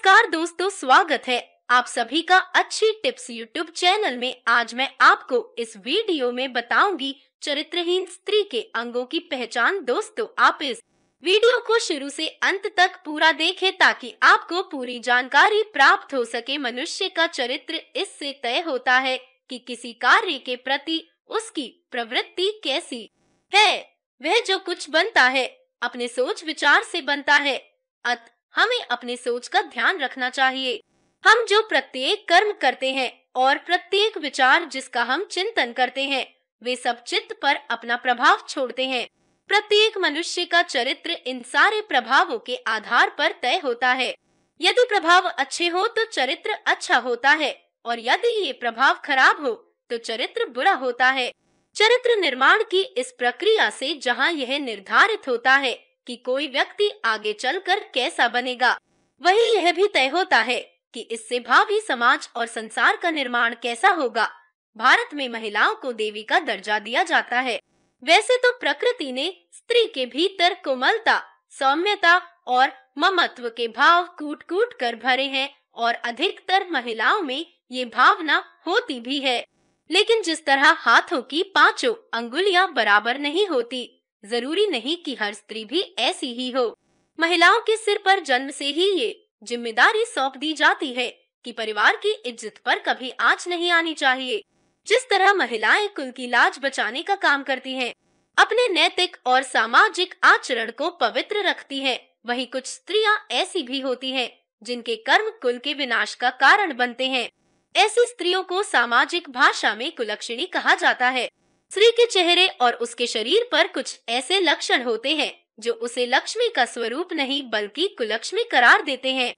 नमस्कार दोस्तों स्वागत है आप सभी का अच्छी टिप्स यूट्यूब चैनल में आज मैं आपको इस वीडियो में बताऊंगी चरित्रहीन स्त्री के अंगों की पहचान दोस्तों आप इस वीडियो को शुरू से अंत तक पूरा देखें ताकि आपको पूरी जानकारी प्राप्त हो सके मनुष्य का चरित्र इससे तय होता है कि किसी कार्य के प्रति उसकी प्रवृत्ति कैसी है वह जो कुछ बनता है अपने सोच विचार से बनता है अत हमें अपनी सोच का ध्यान रखना चाहिए हम जो प्रत्येक कर्म करते हैं और प्रत्येक विचार जिसका हम चिंतन करते हैं वे सब चित्त पर अपना प्रभाव छोड़ते हैं प्रत्येक मनुष्य का चरित्र इन सारे प्रभावों के आधार पर तय होता है यदि प्रभाव अच्छे हो तो चरित्र अच्छा होता है और यदि ये प्रभाव खराब हो तो चरित्र बुरा होता है चरित्र निर्माण की इस प्रक्रिया से जहाँ यह निर्धारित होता है कि कोई व्यक्ति आगे चलकर कैसा बनेगा वही यह भी तय होता है कि इससे भावी समाज और संसार का निर्माण कैसा होगा भारत में महिलाओं को देवी का दर्जा दिया जाता है वैसे तो प्रकृति ने स्त्री के भीतर कोमलता सौम्यता और ममत्व के भाव कूट कूट कर भरे हैं और अधिकतर महिलाओं में ये भावना होती भी है लेकिन जिस तरह हाथों की पांचों अंगुलियां बराबर नहीं होती जरूरी नहीं कि हर स्त्री भी ऐसी ही हो महिलाओं के सिर पर जन्म से ही ये जिम्मेदारी सौंप दी जाती है कि परिवार की इज्जत पर कभी आंच नहीं आनी चाहिए जिस तरह महिलाएं कुल की लाज बचाने का काम करती हैं, अपने नैतिक और सामाजिक आचरण को पवित्र रखती हैं, वहीं कुछ स्त्रियां ऐसी भी होती हैं जिनके कर्म कुल के विनाश का कारण बनते हैं ऐसी स्त्रियों को सामाजिक भाषा में कुलक्षिणी कहा जाता है स्त्री के चेहरे और उसके शरीर पर कुछ ऐसे लक्षण होते हैं जो उसे लक्ष्मी का स्वरूप नहीं बल्कि कुलक्ष्मी करार देते हैं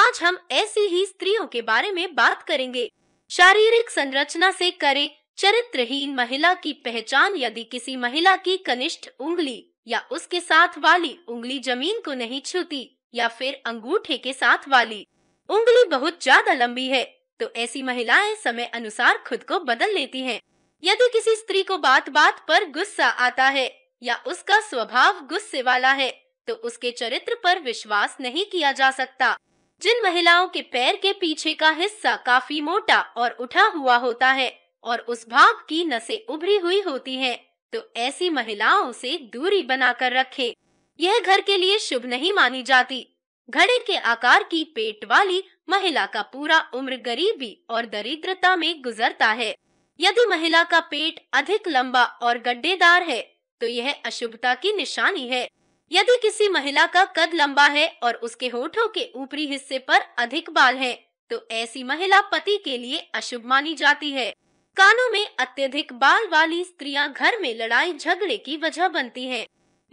आज हम ऐसी ही स्त्रियों के बारे में बात करेंगे शारीरिक संरचना से करे चरित्रहीन महिला की पहचान यदि किसी महिला की कनिष्ठ उंगली या उसके साथ वाली उंगली जमीन को नहीं छूती या फिर अंगूठे के साथ वाली उंगली बहुत ज्यादा लंबी है तो ऐसी महिलाएं समय अनुसार खुद को बदल लेती हैं। यदि किसी स्त्री को बात बात पर गुस्सा आता है या उसका स्वभाव गुस्से वाला है तो उसके चरित्र पर विश्वास नहीं किया जा सकता जिन महिलाओं के पैर के पीछे का हिस्सा काफी मोटा और उठा हुआ होता है और उस भाग की नसें उभरी हुई होती हैं, तो ऐसी महिलाओं से दूरी बनाकर रखें। यह घर के लिए शुभ नहीं मानी जाती घड़े के आकार की पेट वाली महिला का पूरा उम्र गरीबी और दरिद्रता में गुजरता है यदि महिला का पेट अधिक लंबा और गड्ढेदार है तो यह अशुभता की निशानी है यदि किसी महिला का कद लंबा है और उसके होठों के ऊपरी हिस्से पर अधिक बाल है तो ऐसी महिला पति के लिए अशुभ मानी जाती है कानों में अत्यधिक बाल वाली स्त्रियां घर में लड़ाई झगड़े की वजह बनती हैं।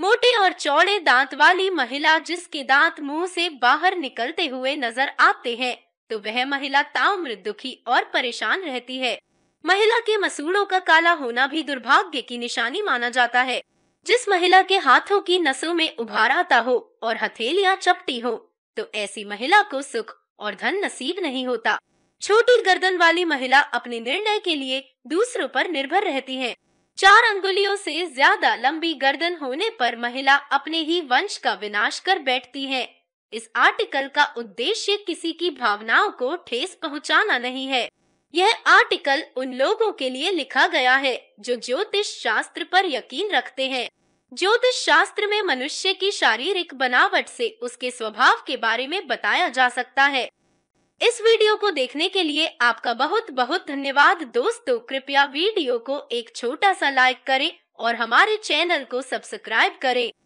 मोटे और चौड़े दांत वाली महिला जिसके दांत मुंह से बाहर निकलते हुए नजर आते हैं तो वह महिला ताम्र दुखी और परेशान रहती है महिला के मसूड़ों का काला होना भी दुर्भाग्य की निशानी माना जाता है जिस महिला के हाथों की नसों में उभार आता हो और हथेलियां चपटी हो तो ऐसी महिला को सुख और धन नसीब नहीं होता छोटी गर्दन वाली महिला अपने निर्णय के लिए दूसरों पर निर्भर रहती है चार अंगुलियों से ज्यादा लंबी गर्दन होने पर महिला अपने ही वंश का विनाश कर बैठती है इस आर्टिकल का उद्देश्य किसी की भावनाओं को ठेस पहुंचाना नहीं है यह आर्टिकल उन लोगों के लिए लिखा गया है जो ज्योतिष शास्त्र पर यकीन रखते हैं ज्योतिष शास्त्र में मनुष्य की शारीरिक बनावट से उसके स्वभाव के बारे में बताया जा सकता है इस वीडियो को देखने के लिए आपका बहुत बहुत धन्यवाद दोस्तों कृपया वीडियो को एक छोटा सा लाइक करें और हमारे चैनल को सब्सक्राइब करें